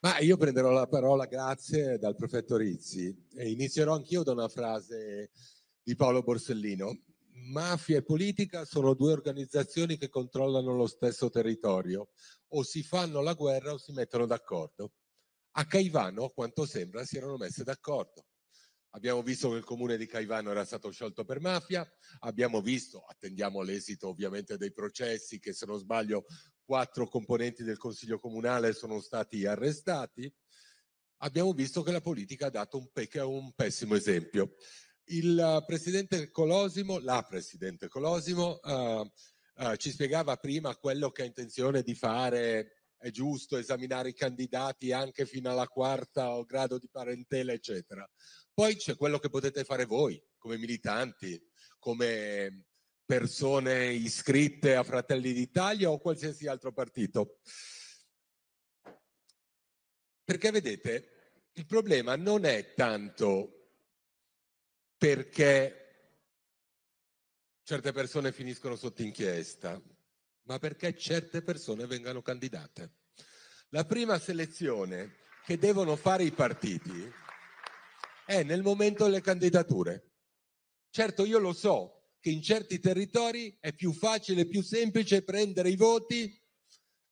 Ma io prenderò la parola, grazie, dal prefetto Rizzi e inizierò anch'io da una frase di Paolo Borsellino. Mafia e politica sono due organizzazioni che controllano lo stesso territorio, o si fanno la guerra o si mettono d'accordo. A Caivano, a quanto sembra, si erano messe d'accordo. Abbiamo visto che il comune di Caivano era stato sciolto per mafia, abbiamo visto, attendiamo l'esito ovviamente dei processi che se non sbaglio quattro componenti del Consiglio Comunale sono stati arrestati, abbiamo visto che la politica ha dato un, pe un pessimo esempio. Il eh, presidente Colosimo, la presidente Colosimo, eh, eh, ci spiegava prima quello che ha intenzione di fare è giusto esaminare i candidati anche fino alla quarta o grado di parentela, eccetera. Poi c'è quello che potete fare voi come militanti, come persone iscritte a Fratelli d'Italia o qualsiasi altro partito. Perché vedete, il problema non è tanto perché certe persone finiscono sotto inchiesta, ma perché certe persone vengano candidate. La prima selezione che devono fare i partiti è nel momento delle candidature. Certo, io lo so che in certi territori è più facile, e più semplice prendere i voti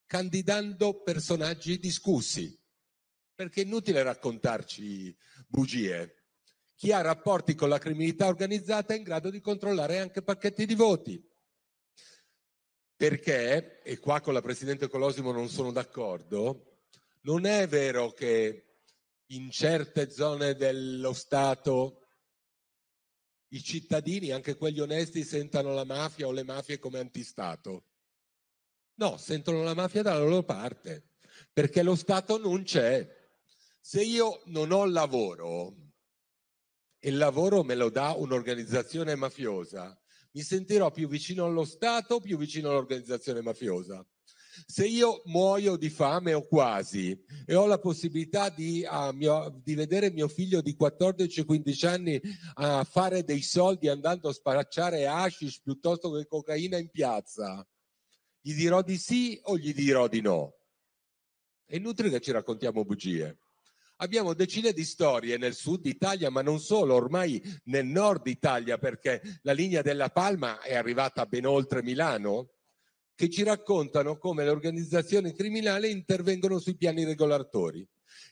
candidando personaggi discussi, perché è inutile raccontarci bugie. Chi ha rapporti con la criminalità organizzata è in grado di controllare anche pacchetti di voti. Perché, e qua con la Presidente Colosimo non sono d'accordo, non è vero che in certe zone dello Stato i cittadini, anche quelli onesti, sentano la mafia o le mafie come antistato. No, sentono la mafia dalla loro parte, perché lo Stato non c'è. Se io non ho lavoro e il lavoro me lo dà un'organizzazione mafiosa, mi sentirò più vicino allo Stato, o più vicino all'organizzazione mafiosa. Se io muoio di fame o quasi e ho la possibilità di, uh, mio, di vedere mio figlio di 14-15 anni uh, fare dei soldi andando a sparacciare hashish piuttosto che cocaina in piazza, gli dirò di sì o gli dirò di no? È inutile che ci raccontiamo bugie. Abbiamo decine di storie nel sud Italia, ma non solo, ormai nel nord Italia, perché la linea della Palma è arrivata ben oltre Milano che ci raccontano come le organizzazioni criminali intervengono sui piani regolatori.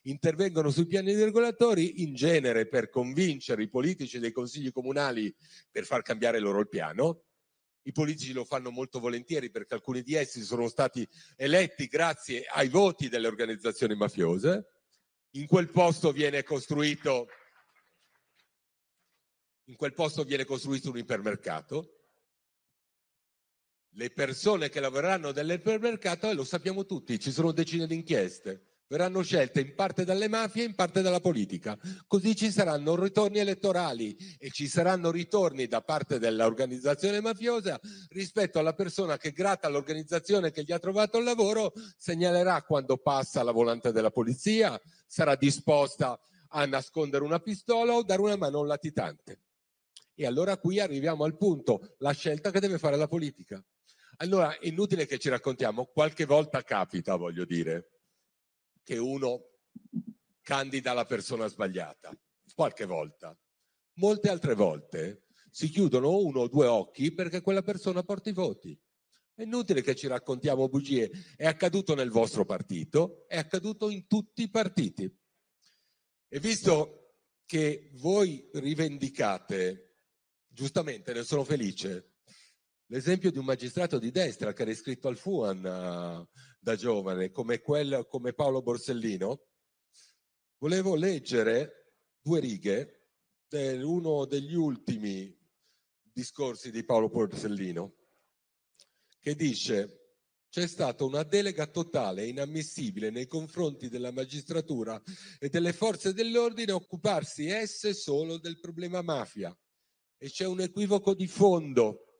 Intervengono sui piani regolatori in genere per convincere i politici dei consigli comunali per far cambiare loro il piano. I politici lo fanno molto volentieri perché alcuni di essi sono stati eletti grazie ai voti delle organizzazioni mafiose. In quel posto viene costruito, in quel posto viene costruito un ipermercato le persone che lavoreranno nell'ipermercato, e lo sappiamo tutti, ci sono decine di inchieste, verranno scelte in parte dalle mafie e in parte dalla politica. Così ci saranno ritorni elettorali e ci saranno ritorni da parte dell'organizzazione mafiosa rispetto alla persona che grata all'organizzazione che gli ha trovato il lavoro segnalerà quando passa la volante della polizia, sarà disposta a nascondere una pistola o dare una mano a un latitante. E allora qui arriviamo al punto, la scelta che deve fare la politica. Allora, inutile che ci raccontiamo, qualche volta capita, voglio dire, che uno candida la persona sbagliata, qualche volta. Molte altre volte si chiudono uno o due occhi perché quella persona porta i voti. È inutile che ci raccontiamo bugie, è accaduto nel vostro partito, è accaduto in tutti i partiti. E visto che voi rivendicate, giustamente ne sono felice, L'esempio di un magistrato di destra che era iscritto al FUAN uh, da giovane, come, quel, come Paolo Borsellino, volevo leggere due righe di uno degli ultimi discorsi di Paolo Borsellino, che dice c'è stata una delega totale e inammissibile nei confronti della magistratura e delle forze dell'ordine a occuparsi esse solo del problema mafia. E c'è un equivoco di fondo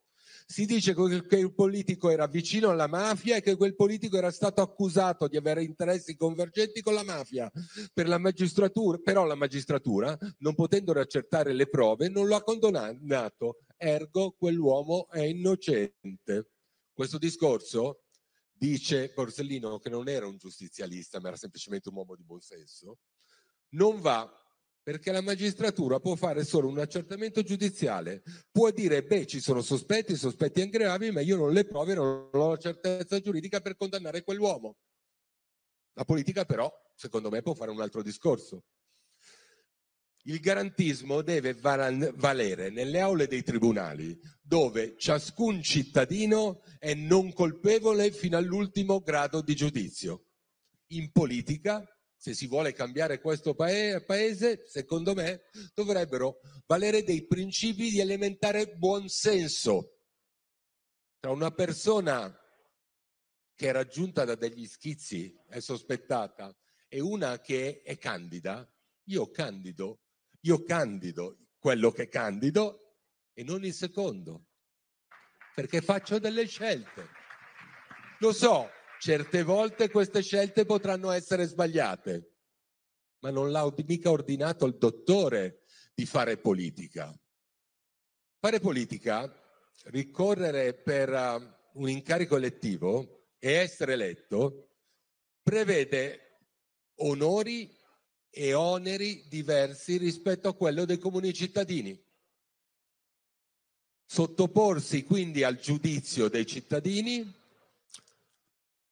si dice che il politico era vicino alla mafia e che quel politico era stato accusato di avere interessi convergenti con la mafia. Per la magistratura, però la magistratura, non potendo accertare le prove, non lo ha condonato. Ergo, quell'uomo è innocente. Questo discorso dice Borsellino che non era un giustizialista, ma era semplicemente un uomo di buon senso, non va perché la magistratura può fare solo un accertamento giudiziale, può dire beh ci sono sospetti, sospetti aggravi, ma io non le prove, non ho la certezza giuridica per condannare quell'uomo. La politica però, secondo me, può fare un altro discorso. Il garantismo deve valere nelle aule dei tribunali, dove ciascun cittadino è non colpevole fino all'ultimo grado di giudizio. In politica se si vuole cambiare questo paese, secondo me, dovrebbero valere dei principi di elementare buonsenso. Tra una persona che è raggiunta da degli schizzi, è sospettata, e una che è candida, io candido, io candido quello che candido e non il secondo, perché faccio delle scelte. Lo so, Certe volte queste scelte potranno essere sbagliate, ma non l'ha mica ordinato il dottore di fare politica. Fare politica, ricorrere per eh, un incarico elettivo e essere eletto, prevede onori e oneri diversi rispetto a quello dei comuni cittadini. Sottoporsi quindi al giudizio dei cittadini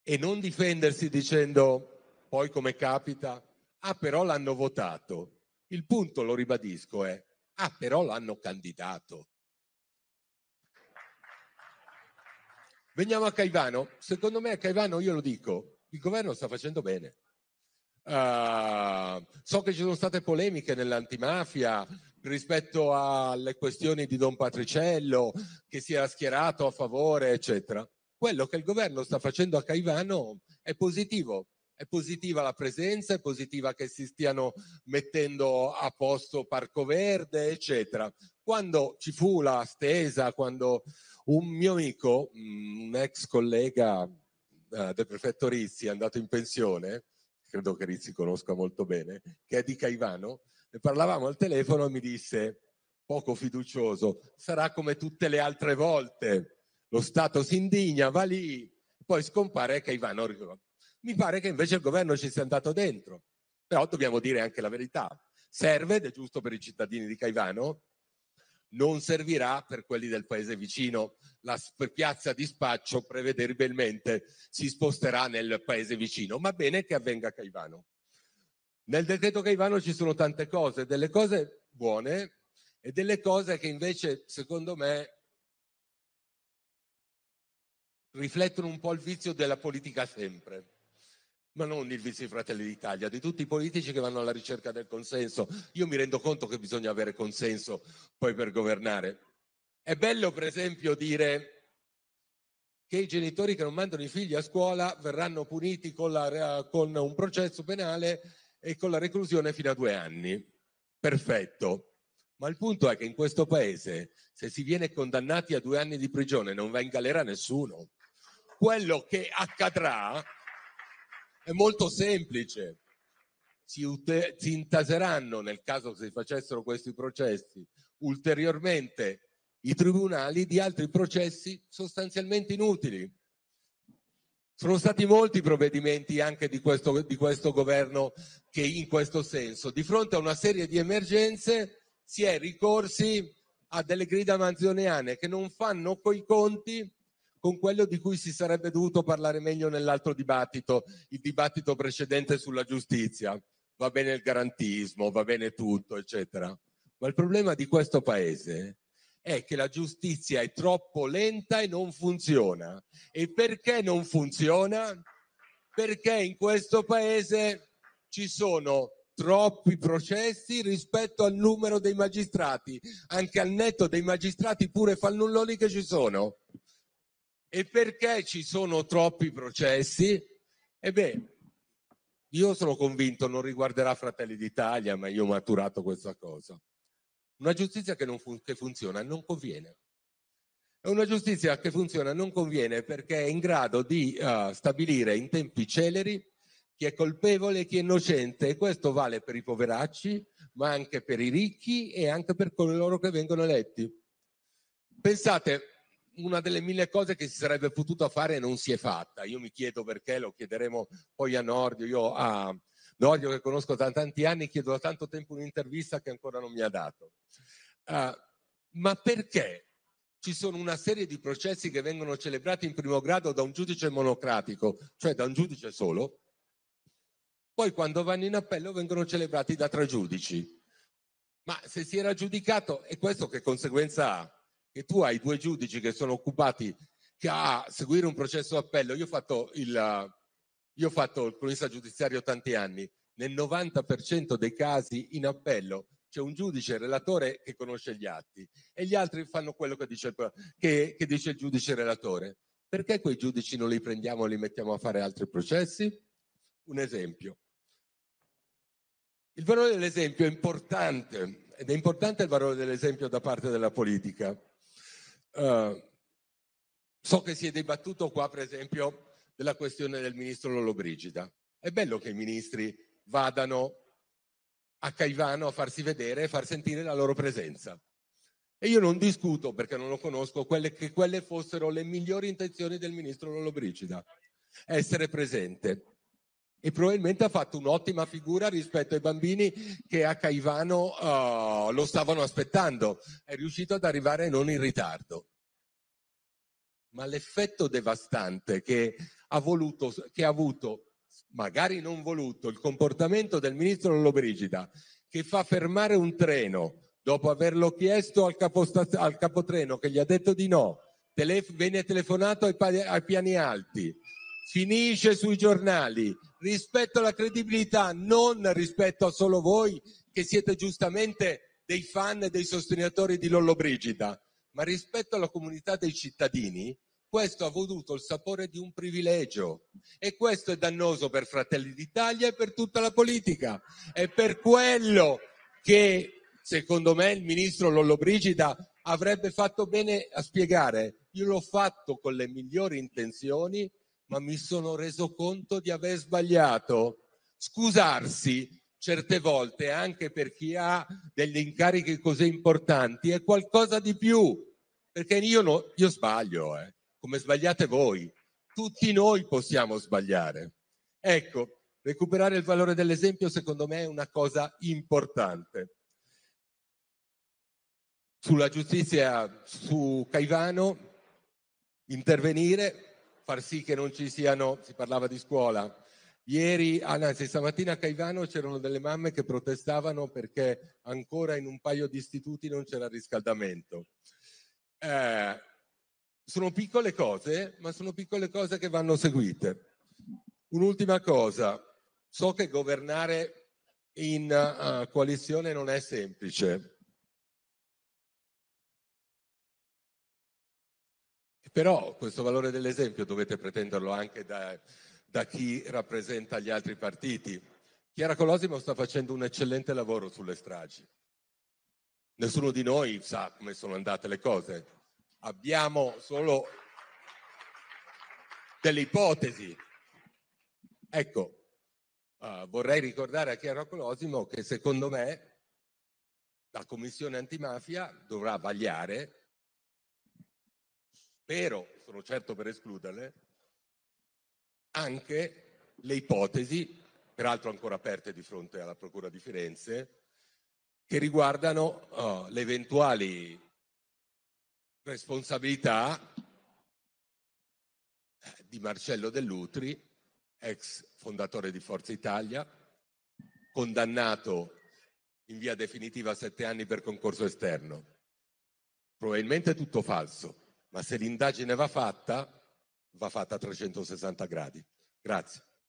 e non difendersi dicendo poi come capita, ah però l'hanno votato. Il punto, lo ribadisco, è ah però l'hanno candidato. Veniamo a Caivano. Secondo me a Caivano, io lo dico, il governo sta facendo bene. Uh, so che ci sono state polemiche nell'antimafia rispetto alle questioni di Don Patriciello, che si era schierato a favore, eccetera quello che il governo sta facendo a Caivano è positivo. È positiva la presenza, è positiva che si stiano mettendo a posto Parco Verde, eccetera. Quando ci fu la stesa, quando un mio amico, un ex collega eh, del prefetto Rizzi, è andato in pensione, credo che Rizzi conosca molto bene, che è di Caivano, ne parlavamo al telefono e mi disse, poco fiducioso, sarà come tutte le altre volte lo Stato si indigna, va lì, poi scompare Caivano. Mi pare che invece il governo ci sia andato dentro, però dobbiamo dire anche la verità. Serve, ed è giusto per i cittadini di Caivano, non servirà per quelli del paese vicino. La piazza di spaccio prevedibilmente si sposterà nel paese vicino, ma bene che avvenga a Caivano. Nel decreto Caivano ci sono tante cose, delle cose buone e delle cose che invece secondo me riflettono un po' il vizio della politica sempre, ma non il vizio dei Fratelli d'Italia, di tutti i politici che vanno alla ricerca del consenso. Io mi rendo conto che bisogna avere consenso poi per governare. È bello, per esempio, dire che i genitori che non mandano i figli a scuola verranno puniti con, la, con un processo penale e con la reclusione fino a due anni. Perfetto. Ma il punto è che in questo paese, se si viene condannati a due anni di prigione, non va in galera nessuno quello che accadrà è molto semplice. Si, si intaseranno, nel caso si facessero questi processi, ulteriormente i tribunali di altri processi sostanzialmente inutili. Sono stati molti provvedimenti anche di questo, di questo governo che in questo senso, di fronte a una serie di emergenze, si è ricorsi a delle grida manzioniane che non fanno coi conti con quello di cui si sarebbe dovuto parlare meglio nell'altro dibattito, il dibattito precedente sulla giustizia. Va bene il garantismo, va bene tutto, eccetera. Ma il problema di questo paese è che la giustizia è troppo lenta e non funziona. E perché non funziona? Perché in questo paese ci sono troppi processi rispetto al numero dei magistrati, anche al netto dei magistrati pure fannulloni che ci sono. E perché ci sono troppi processi? Ebbene, io sono convinto, non riguarderà Fratelli d'Italia, ma io ho maturato questa cosa. Una giustizia che, non fun- che funziona non conviene. È una giustizia che funziona non conviene perché è in grado di uh, stabilire in tempi celeri chi è colpevole e chi è innocente e questo vale per i poveracci, ma anche per i ricchi e anche per coloro che vengono eletti. Pensate, una delle mille cose che si sarebbe potuta fare e non si è fatta. Io mi chiedo perché, lo chiederemo poi a Nordio. Io a Nordio che conosco da tanti anni chiedo da tanto tempo un'intervista che ancora non mi ha dato. Uh, ma perché ci sono una serie di processi che vengono celebrati in primo grado da un giudice monocratico, cioè da un giudice solo, poi quando vanno in appello vengono celebrati da tre giudici. Ma se si era giudicato, e questo che conseguenza ha? che tu hai due giudici che sono occupati a seguire un processo d'appello. Io ho fatto il, io ho fatto il cronista giudiziario tanti anni. Nel 90% dei casi in appello c'è un giudice, relatore, che conosce gli atti e gli altri fanno quello che dice, che, che dice il giudice relatore. Perché quei giudici non li prendiamo e li mettiamo a fare altri processi? Un esempio. Il valore dell'esempio è importante ed è importante il valore dell'esempio da parte della politica. Ehm, so che si è dibattuto qua, per esempio, della questione del ministro Lollobrigida. È bello che i ministri vadano a Caivano a farsi vedere e far sentire la loro presenza. E io non discuto, perché non lo conosco, quelle che quelle fossero le migliori intenzioni del ministro Lollobrigida, essere presente e probabilmente ha fatto un'ottima figura rispetto ai bambini che a Caivano uh, lo stavano aspettando. È riuscito ad arrivare non in ritardo. Ma l'effetto devastante che ha, voluto, che ha avuto, magari non voluto, il comportamento del ministro Lollobrigida, che fa fermare un treno dopo averlo chiesto al, capostaz- al capotreno che gli ha detto di no, tele- viene telefonato ai, pa- ai piani alti, finisce sui giornali, rispetto alla credibilità, non rispetto a solo voi che siete giustamente dei fan e dei sostenitori di Lollobrigida, ma rispetto alla comunità dei cittadini, questo ha voluto il sapore di un privilegio e questo è dannoso per Fratelli d'Italia e per tutta la politica. È per quello che, secondo me, il ministro Lollobrigida avrebbe fatto bene a spiegare. Io l'ho fatto con le migliori intenzioni ma mi sono reso conto di aver sbagliato. Scusarsi certe volte, anche per chi ha degli incarichi così importanti, è qualcosa di più, perché io, no, io sbaglio, eh, come sbagliate voi. Tutti noi possiamo sbagliare. Ecco, recuperare il valore dell'esempio secondo me è una cosa importante. Sulla giustizia su Caivano, intervenire far sì che non ci siano, si parlava di scuola, Ieri, anzi stamattina a Caivano c'erano delle mamme che protestavano perché ancora in un paio di istituti non c'era riscaldamento. Eh, sono piccole cose, ma sono piccole cose che vanno seguite. Un'ultima cosa, so che governare in uh, coalizione non è semplice, Però questo valore dell'esempio dovete pretenderlo anche da, da chi rappresenta gli altri partiti. Chiara Colosimo sta facendo un eccellente lavoro sulle stragi. Nessuno di noi sa come sono andate le cose. Abbiamo solo delle ipotesi. Ecco, uh, vorrei ricordare a Chiara Colosimo che secondo me la Commissione antimafia dovrà vagliare spero, sono certo per escluderle, anche le ipotesi, peraltro ancora aperte di fronte alla Procura di Firenze, che riguardano uh, le eventuali responsabilità eh, di Marcello Dell'Utri, ex fondatore di Forza Italia, condannato in via definitiva a sette anni per concorso esterno. Probabilmente tutto falso, ma se l'indagine va fatta, va fatta a 360 gradi. Grazie.